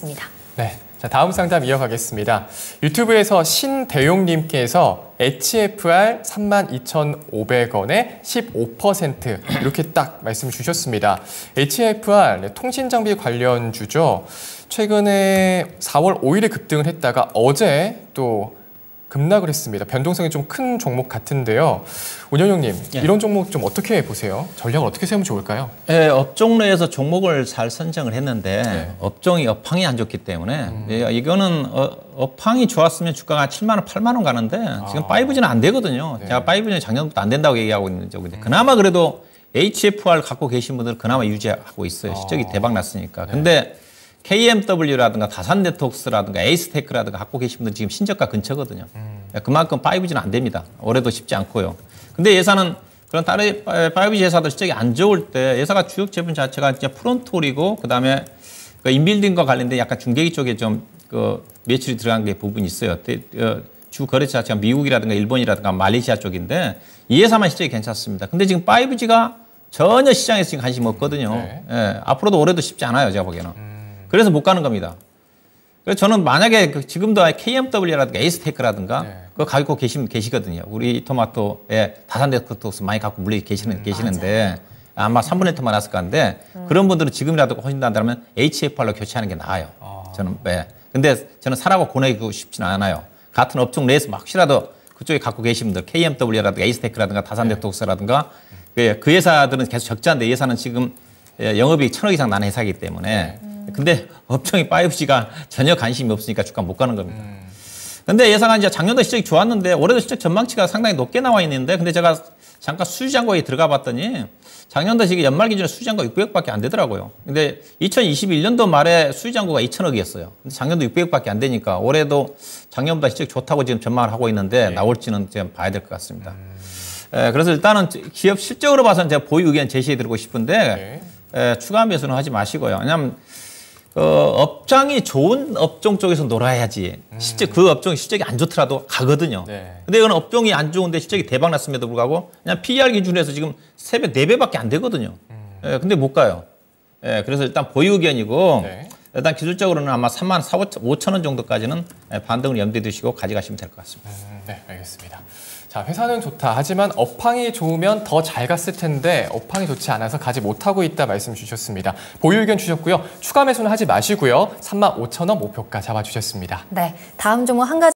있습니다. 네. 자, 다음 상담 이어가겠습니다. 유튜브에서 신대용님께서 HFR 32,500원에 15% 이렇게 딱 말씀 주셨습니다. HFR 네, 통신장비 관련주죠. 최근에 4월 5일에 급등을 했다가 어제 또 급락을 했습니다. 변동성이 좀 큰 종목 같은데요. 운영형님, 예. 이런 종목 좀 어떻게 보세요? 전략을 어떻게 세우면 좋을까요? 예, 업종 내에서 종목을 잘 선정을 했는데 예. 업종이 업황이 안 좋기 때문에 음. 예, 이거는 어, 업황이 좋았으면 주가가 7만 원, 8만 원 가는데 아. 지금 아. 5G는 안 되거든요. 네. 제가 5G는 작년부터 안 된다고 얘기하고 있는 적인 음. 그나마 그래도 HFR 갖고 계신 분들은 그나마 유지하고 있어요. 시적이 아. 대박 났으니까. 네. 근데 KMW라든가 다산네트웍스라든가 에이스테크라든가 갖고 계신 분들 지금 신저가 근처거든요. 음. 예, 그만큼 5G는 안 됩니다. 올해도 쉽지 않고요. 근데 예산은 그런 다른 5G 회사들 실적이 안 좋을 때 회사가 주력 제품 자체가 진짜 프론트홀이고 그다음에 그 인빌딩과 관련된 약간 중계기 쪽에 좀 그 매출이 들어간 게 부분이 있어요. 어, 주 거래처 자체가 미국이라든가 일본이라든가 말레이시아 쪽인데 이 회사만 실적이 괜찮습니다. 근데 지금 5G가 전혀 시장에서 지금 관심 없거든요. 네. 예, 앞으로도 올해도 쉽지 않아요, 제가 보기에는. 음. 그래서 못 가는 겁니다. 그래서 저는 만약에 그 지금도 KMW라든가 에이스테크라든가 네. 그거 가고 계시, 계시거든요. 우리 토마토에 다산데크토스 많이 갖고 물려 계시는, 음, 계시는데 맞아. 아마 3분의 1만 났을 건데 음. 그런 분들은 지금이라도 허진다면 HFR로 교체하는 게 나아요. 아. 저는 네. 근데 저는 사라고 권하기 쉽지는 않아요. 같은 업종 내에서 혹시라도 그쪽에 갖고 계신 분들 KMW라든가 에이스테크라든가 다산데크토스라든가 네. 그, 그 회사들은 계속 적자인데 예산은 지금 예, 영업이 천억 이상 나는 회사이기 때문에 네. 근데 업종이 5G가 전혀 관심이 없으니까 주가 못 가는 겁니다. 근데 예상한 이제 작년도 실적이 좋았는데 올해도 실적 전망치가 상당히 높게 나와 있는데 근데 제가 잠깐 수지장고에 들어가 봤더니 작년도 지금 연말 기준으로 수주잔고 600억밖에 안 되더라고요. 근데 2021년도 말에 수지장고가 2천억이었어요. 근데 작년도 600억밖에 안 되니까 올해도 작년보다 실적 좋다고 지금 전망을 하고 있는데 네. 나올지는 지금 봐야 될 것 같습니다. 음. 예, 에, 그래서 일단은 기업 실적으로 봐서는 제가 보유 의견 제시해 드리고 싶은데 네. 예. 에, 추가 매수는 하지 마시고요. 왜냐하면 어, 업장이 좋은 업종 쪽에서 놀아야지 음. 실제 그 업종이 실적이 안 좋더라도 가거든요. 네. 근데 이건 업종이 안 좋은데 실적이 대박 났음에도 불구하고 그냥 PR 기준에서 지금 세배네배밖에안 되거든요. 음. 예, 근데 못 가요. 예, 그래서 일단 보유 의견이고 네. 일단 기술적으로는 아마 3만 4, 5천 원 정도까지는 예, 반등을 염두에 두시고 가져가시면 될 것 같습니다. 음, 네, 알겠습니다. 자, 회사는 좋다. 하지만 업황이 좋으면 더 잘 갔을 텐데 업황이 좋지 않아서 가지 못하고 있다 말씀 주셨습니다. 보유 의견 주셨고요. 추가 매수는 하지 마시고요. 3만 5천 원 목표가 잡아주셨습니다. 네, 다음 종목 한 가지